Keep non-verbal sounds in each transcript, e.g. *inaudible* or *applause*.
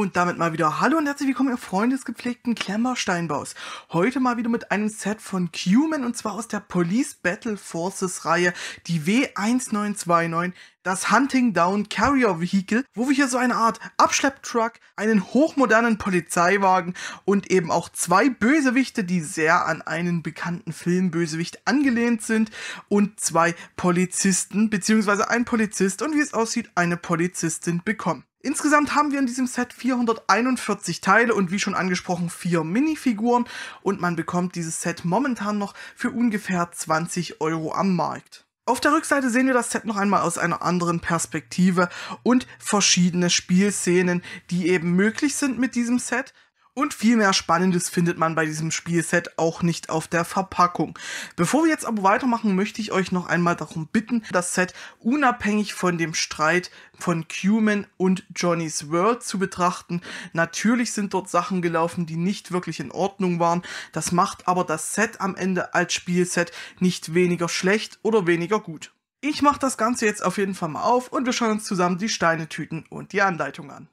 Und damit mal wieder Hallo und herzlich willkommen, ihr Freunde des gepflegten Klemmersteinbaus. Heute mal wieder mit einem Set von Cuman und zwar aus der Police Battle Forces Reihe, die W1929 das Hunting Down Carrier Vehicle, wo wir hier so eine Art Abschlepptruck, einen hochmodernen Polizeiwagen und eben auch zwei Bösewichte, die sehr an einen bekannten Film Bösewicht angelehnt sind und zwei Polizisten beziehungsweise ein Polizist und wie es aussieht, eine Polizistin bekommen. Insgesamt haben wir in diesem Set 441 Teile und wie schon angesprochen vier Minifiguren und man bekommt dieses Set momentan noch für ungefähr 20 Euro am Markt. Auf der Rückseite sehen wir das Set noch einmal aus einer anderen Perspektive und verschiedene Spielszenen, die eben möglich sind mit diesem Set. Und viel mehr Spannendes findet man bei diesem Spielset auch nicht auf der Verpackung. Bevor wir jetzt aber weitermachen, möchte ich euch noch einmal darum bitten, das Set unabhängig von dem Streit von Cuman und Johnny's World zu betrachten. Natürlich sind dort Sachen gelaufen, die nicht wirklich in Ordnung waren. Das macht aber das Set am Ende als Spielset nicht weniger schlecht oder weniger gut. Ich mache das Ganze jetzt auf jeden Fall mal auf und wir schauen uns zusammen die Steinetüten und die Anleitung an.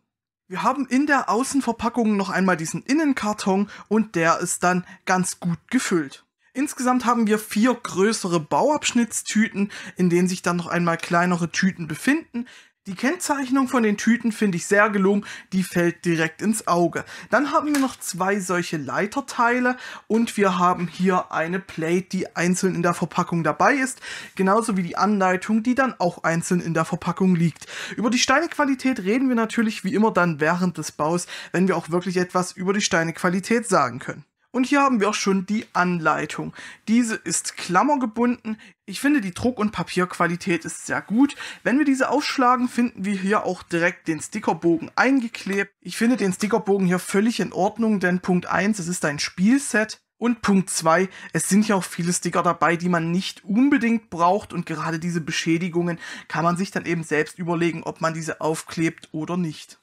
Wir haben in der Außenverpackung noch einmal diesen Innenkarton und der ist dann ganz gut gefüllt. Insgesamt haben wir vier größere Bauabschnittstüten, in denen sich dann noch einmal kleinere Tüten befinden. Die Kennzeichnung von den Tüten finde ich sehr gelungen, die fällt direkt ins Auge. Dann haben wir noch zwei solche Leiterteile und wir haben hier eine Plate, die einzeln in der Verpackung dabei ist, genauso wie die Anleitung, die dann auch einzeln in der Verpackung liegt. Über die Steinequalität reden wir natürlich wie immer dann während des Baus, wenn wir auch wirklich etwas über die Steinequalität sagen können. Und hier haben wir auch schon die Anleitung. Diese ist klammergebunden. Ich finde, die Druck- und Papierqualität ist sehr gut. Wenn wir diese aufschlagen, finden wir hier auch direkt den Stickerbogen eingeklebt. Ich finde den Stickerbogen hier völlig in Ordnung, denn Punkt 1, es ist ein Spielset. Und Punkt 2, es sind ja auch viele Sticker dabei, die man nicht unbedingt braucht und gerade diese Beschädigungen kann man sich dann eben selbst überlegen, ob man diese aufklebt oder nicht.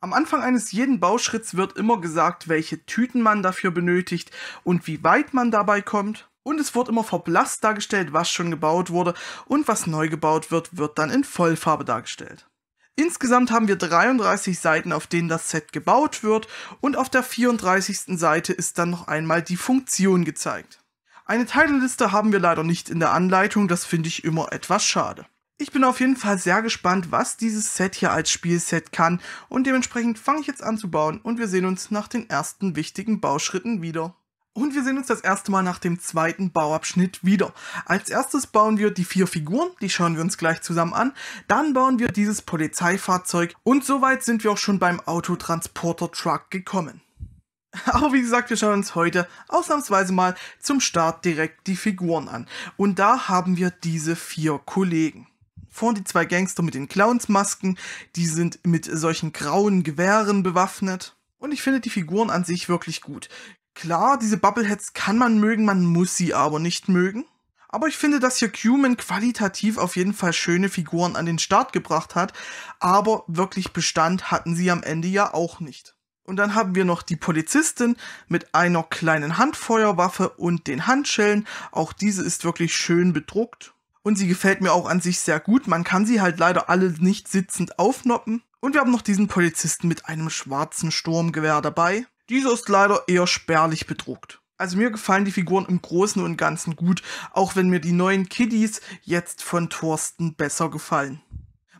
Am Anfang eines jeden Bauschritts wird immer gesagt, welche Tüten man dafür benötigt und wie weit man dabei kommt. Und es wird immer verblasst dargestellt, was schon gebaut wurde und was neu gebaut wird, wird dann in Vollfarbe dargestellt. Insgesamt haben wir 33 Seiten, auf denen das Set gebaut wird und auf der 34. Seite ist dann noch einmal die Funktion gezeigt. Eine Teilliste haben wir leider nicht in der Anleitung, das finde ich immer etwas schade. Ich bin auf jeden Fall sehr gespannt, was dieses Set hier als Spielset kann und dementsprechend fange ich jetzt an zu bauen und wir sehen uns nach den ersten wichtigen Bauschritten wieder. Und wir sehen uns das erste Mal nach dem zweiten Bauabschnitt wieder. Als erstes bauen wir die vier Figuren, die schauen wir uns gleich zusammen an. Dann bauen wir dieses Polizeifahrzeug und soweit sind wir auch schon beim Autotransporter-Truck gekommen. *laughs* Aber wie gesagt, wir schauen uns heute ausnahmsweise mal zum Start direkt die Figuren an. Und da haben wir diese vier Kollegen vorn die zwei Gangster mit den Clownsmasken, die sind mit solchen grauen Gewehren bewaffnet. Und ich finde die Figuren an sich wirklich gut. Klar, diese Bubbleheads kann man mögen, man muss sie aber nicht mögen. Aber ich finde, dass hier Cuman qualitativ auf jeden Fall schöne Figuren an den Start gebracht hat, aber wirklich Bestand hatten sie am Ende ja auch nicht. Und dann haben wir noch die Polizistin mit einer kleinen Handfeuerwaffe und den Handschellen. Auch diese ist wirklich schön bedruckt und sie gefällt mir auch an sich sehr gut. Man kann sie halt leider alle nicht sitzend aufnoppen. Und wir haben noch diesen Polizisten mit einem schwarzen Sturmgewehr dabei. Dieser ist leider eher spärlich bedruckt. Also mir gefallen die Figuren im Großen und Ganzen gut, auch wenn mir die neuen Kiddies jetzt von Thorsten besser gefallen.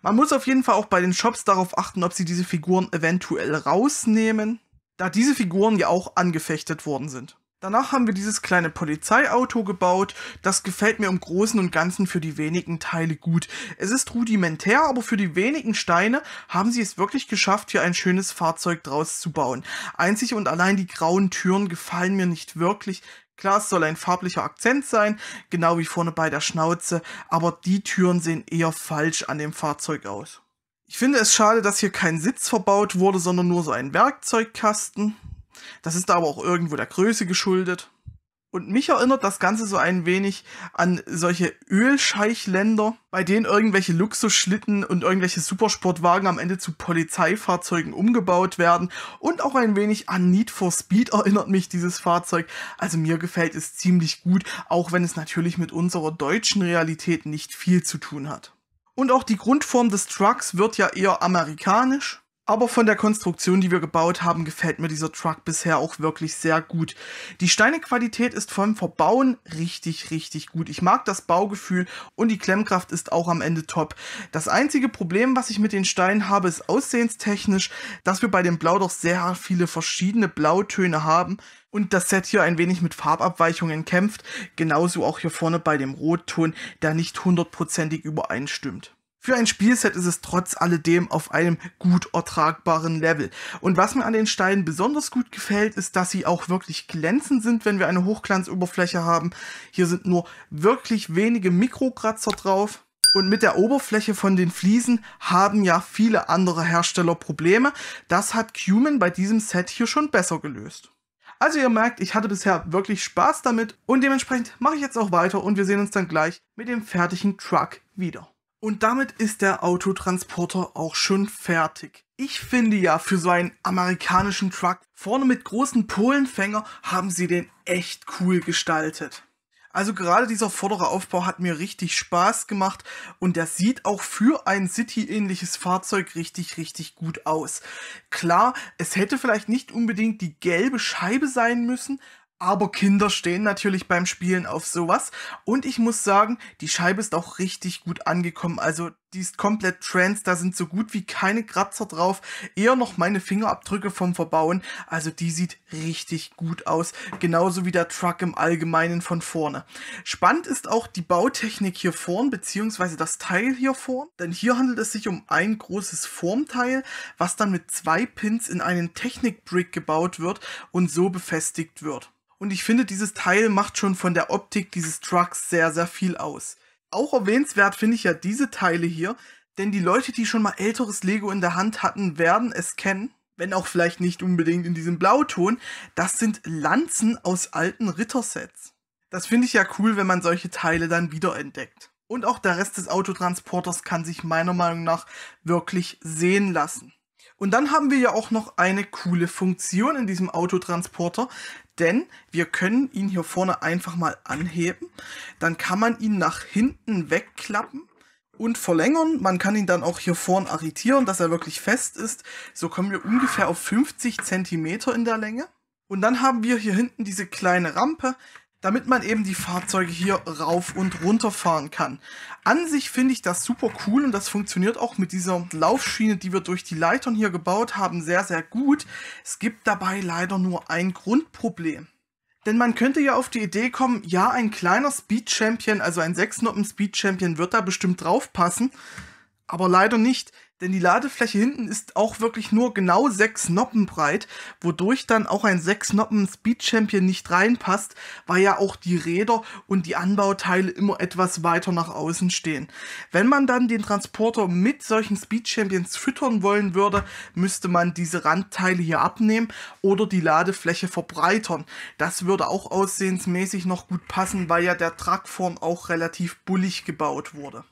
Man muss auf jeden Fall auch bei den Shops darauf achten, ob sie diese Figuren eventuell rausnehmen, da diese Figuren ja auch angefechtet worden sind. Danach haben wir dieses kleine Polizeiauto gebaut. Das gefällt mir im Großen und Ganzen für die wenigen Teile gut. Es ist rudimentär, aber für die wenigen Steine haben sie es wirklich geschafft, hier ein schönes Fahrzeug draus zu bauen. Einzig und allein die grauen Türen gefallen mir nicht wirklich. Klar, es soll ein farblicher Akzent sein, genau wie vorne bei der Schnauze, aber die Türen sehen eher falsch an dem Fahrzeug aus. Ich finde es schade, dass hier kein Sitz verbaut wurde, sondern nur so ein Werkzeugkasten. Das ist aber auch irgendwo der Größe geschuldet. Und mich erinnert das Ganze so ein wenig an solche Ölscheichländer, bei denen irgendwelche Luxusschlitten und irgendwelche Supersportwagen am Ende zu Polizeifahrzeugen umgebaut werden. Und auch ein wenig an Need for Speed erinnert mich dieses Fahrzeug. Also mir gefällt es ziemlich gut, auch wenn es natürlich mit unserer deutschen Realität nicht viel zu tun hat. Und auch die Grundform des Trucks wird ja eher amerikanisch. Aber von der Konstruktion, die wir gebaut haben, gefällt mir dieser Truck bisher auch wirklich sehr gut. Die Steinequalität ist vom Verbauen richtig, richtig gut. Ich mag das Baugefühl und die Klemmkraft ist auch am Ende top. Das einzige Problem, was ich mit den Steinen habe, ist aussehenstechnisch, dass wir bei dem Blau doch sehr viele verschiedene Blautöne haben und das Set hier ein wenig mit Farbabweichungen kämpft. Genauso auch hier vorne bei dem Rotton, der nicht hundertprozentig übereinstimmt. Für ein Spielset ist es trotz alledem auf einem gut ertragbaren Level. Und was mir an den Steinen besonders gut gefällt, ist, dass sie auch wirklich glänzend sind, wenn wir eine Hochglanzoberfläche haben. Hier sind nur wirklich wenige Mikrokratzer drauf. Und mit der Oberfläche von den Fliesen haben ja viele andere Hersteller Probleme. Das hat Cumin bei diesem Set hier schon besser gelöst. Also ihr merkt, ich hatte bisher wirklich Spaß damit und dementsprechend mache ich jetzt auch weiter und wir sehen uns dann gleich mit dem fertigen Truck wieder. Und damit ist der Autotransporter auch schon fertig. Ich finde ja, für so einen amerikanischen Truck vorne mit großen Polenfänger haben sie den echt cool gestaltet. Also gerade dieser vordere Aufbau hat mir richtig Spaß gemacht und der sieht auch für ein City-ähnliches Fahrzeug richtig, richtig gut aus. Klar, es hätte vielleicht nicht unbedingt die gelbe Scheibe sein müssen, aber Kinder stehen natürlich beim Spielen auf sowas. Und ich muss sagen, die Scheibe ist auch richtig gut angekommen. Also die ist komplett trans, da sind so gut wie keine Kratzer drauf. Eher noch meine Fingerabdrücke vom Verbauen. Also die sieht richtig gut aus. Genauso wie der Truck im Allgemeinen von vorne. Spannend ist auch die Bautechnik hier vorn, beziehungsweise das Teil hier vorn. Denn hier handelt es sich um ein großes Formteil, was dann mit zwei Pins in einen Technik-Brick gebaut wird und so befestigt wird. Und ich finde, dieses Teil macht schon von der Optik dieses Trucks sehr, sehr viel aus. Auch erwähnenswert finde ich ja diese Teile hier, denn die Leute, die schon mal älteres Lego in der Hand hatten, werden es kennen, wenn auch vielleicht nicht unbedingt in diesem Blauton. Das sind Lanzen aus alten Rittersets. Das finde ich ja cool, wenn man solche Teile dann wiederentdeckt. Und auch der Rest des Autotransporters kann sich meiner Meinung nach wirklich sehen lassen. Und dann haben wir ja auch noch eine coole Funktion in diesem Autotransporter, denn wir können ihn hier vorne einfach mal anheben. Dann kann man ihn nach hinten wegklappen und verlängern. Man kann ihn dann auch hier vorne arretieren, dass er wirklich fest ist. So kommen wir ungefähr auf 50 cm in der Länge. Und dann haben wir hier hinten diese kleine Rampe damit man eben die Fahrzeuge hier rauf und runter fahren kann. An sich finde ich das super cool und das funktioniert auch mit dieser Laufschiene, die wir durch die Leitern hier gebaut haben, sehr, sehr gut. Es gibt dabei leider nur ein Grundproblem. Denn man könnte ja auf die Idee kommen, ja, ein kleiner Speed Champion, also ein Sechsnoppen Speed Champion wird da bestimmt draufpassen. Aber leider nicht. Denn die Ladefläche hinten ist auch wirklich nur genau 6 Noppen breit, wodurch dann auch ein 6 Noppen Speed Champion nicht reinpasst, weil ja auch die Räder und die Anbauteile immer etwas weiter nach außen stehen. Wenn man dann den Transporter mit solchen Speed Champions füttern wollen würde, müsste man diese Randteile hier abnehmen oder die Ladefläche verbreitern. Das würde auch aussehensmäßig noch gut passen, weil ja der Truck vorn auch relativ bullig gebaut wurde.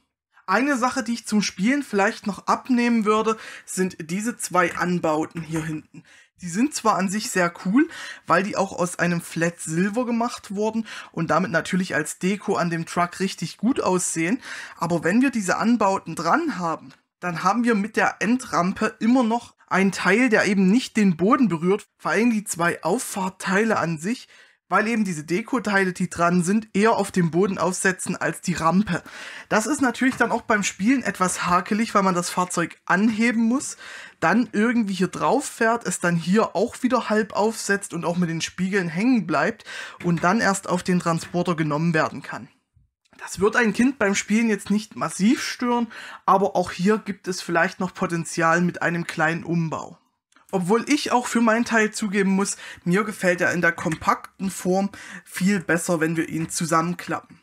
Eine Sache, die ich zum Spielen vielleicht noch abnehmen würde, sind diese zwei Anbauten hier hinten. Die sind zwar an sich sehr cool, weil die auch aus einem Flat Silver gemacht wurden und damit natürlich als Deko an dem Truck richtig gut aussehen, aber wenn wir diese Anbauten dran haben, dann haben wir mit der Endrampe immer noch einen Teil, der eben nicht den Boden berührt. Vor allem die zwei Auffahrtteile an sich weil eben diese Deko-Teile, die dran sind, eher auf dem Boden aufsetzen als die Rampe. Das ist natürlich dann auch beim Spielen etwas hakelig, weil man das Fahrzeug anheben muss, dann irgendwie hier drauf fährt, es dann hier auch wieder halb aufsetzt und auch mit den Spiegeln hängen bleibt und dann erst auf den Transporter genommen werden kann. Das wird ein Kind beim Spielen jetzt nicht massiv stören, aber auch hier gibt es vielleicht noch Potenzial mit einem kleinen Umbau. Obwohl ich auch für meinen Teil zugeben muss, mir gefällt er in der kompakten Form viel besser, wenn wir ihn zusammenklappen.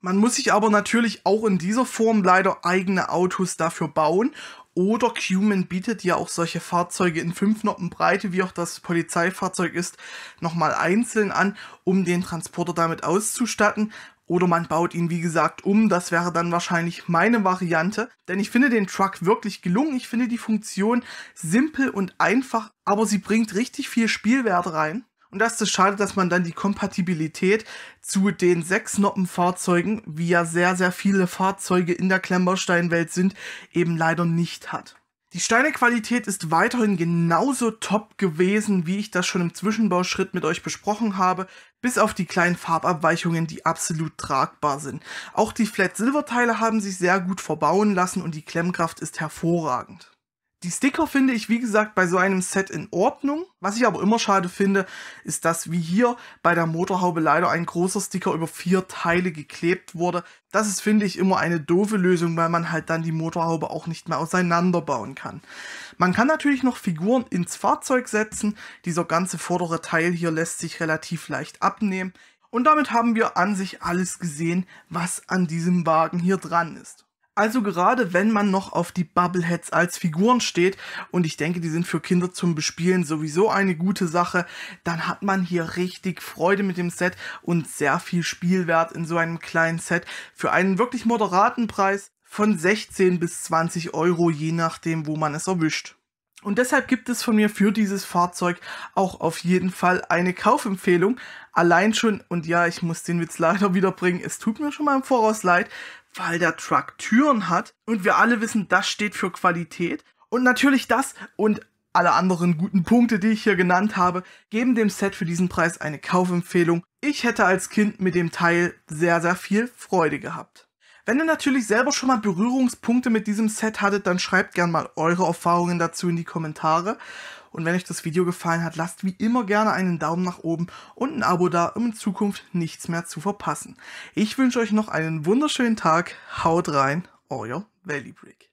Man muss sich aber natürlich auch in dieser Form leider eigene Autos dafür bauen oder Cuman bietet ja auch solche Fahrzeuge in 5 Noppen Breite, wie auch das Polizeifahrzeug ist, nochmal einzeln an, um den Transporter damit auszustatten. Oder man baut ihn, wie gesagt, um. Das wäre dann wahrscheinlich meine Variante. Denn ich finde den Truck wirklich gelungen. Ich finde die Funktion simpel und einfach, aber sie bringt richtig viel Spielwert rein. Und das ist schade, dass man dann die Kompatibilität zu den sechs Noppenfahrzeugen, wie ja sehr, sehr viele Fahrzeuge in der klemmbaustein sind, eben leider nicht hat. Die Steinequalität ist weiterhin genauso top gewesen, wie ich das schon im Zwischenbauschritt mit euch besprochen habe, bis auf die kleinen Farbabweichungen, die absolut tragbar sind. Auch die Flat Silver Teile haben sich sehr gut verbauen lassen und die Klemmkraft ist hervorragend. Die Sticker finde ich, wie gesagt, bei so einem Set in Ordnung. Was ich aber immer schade finde, ist, dass wie hier bei der Motorhaube leider ein großer Sticker über vier Teile geklebt wurde. Das ist, finde ich, immer eine doofe Lösung, weil man halt dann die Motorhaube auch nicht mehr auseinanderbauen kann. Man kann natürlich noch Figuren ins Fahrzeug setzen. Dieser ganze vordere Teil hier lässt sich relativ leicht abnehmen. Und damit haben wir an sich alles gesehen, was an diesem Wagen hier dran ist. Also gerade wenn man noch auf die Bubbleheads als Figuren steht, und ich denke, die sind für Kinder zum Bespielen sowieso eine gute Sache, dann hat man hier richtig Freude mit dem Set und sehr viel Spielwert in so einem kleinen Set für einen wirklich moderaten Preis von 16 bis 20 Euro, je nachdem, wo man es erwischt. Und deshalb gibt es von mir für dieses Fahrzeug auch auf jeden Fall eine Kaufempfehlung. Allein schon, und ja, ich muss den Witz leider *laughs* wiederbringen, es tut mir schon mal im Voraus leid, weil der Truck Türen hat und wir alle wissen, das steht für Qualität. Und natürlich das und alle anderen guten Punkte, die ich hier genannt habe, geben dem Set für diesen Preis eine Kaufempfehlung. Ich hätte als Kind mit dem Teil sehr, sehr viel Freude gehabt. Wenn ihr natürlich selber schon mal Berührungspunkte mit diesem Set hattet, dann schreibt gerne mal eure Erfahrungen dazu in die Kommentare. Und wenn euch das Video gefallen hat, lasst wie immer gerne einen Daumen nach oben und ein Abo da, um in Zukunft nichts mehr zu verpassen. Ich wünsche euch noch einen wunderschönen Tag. Haut rein, euer Valley Brick.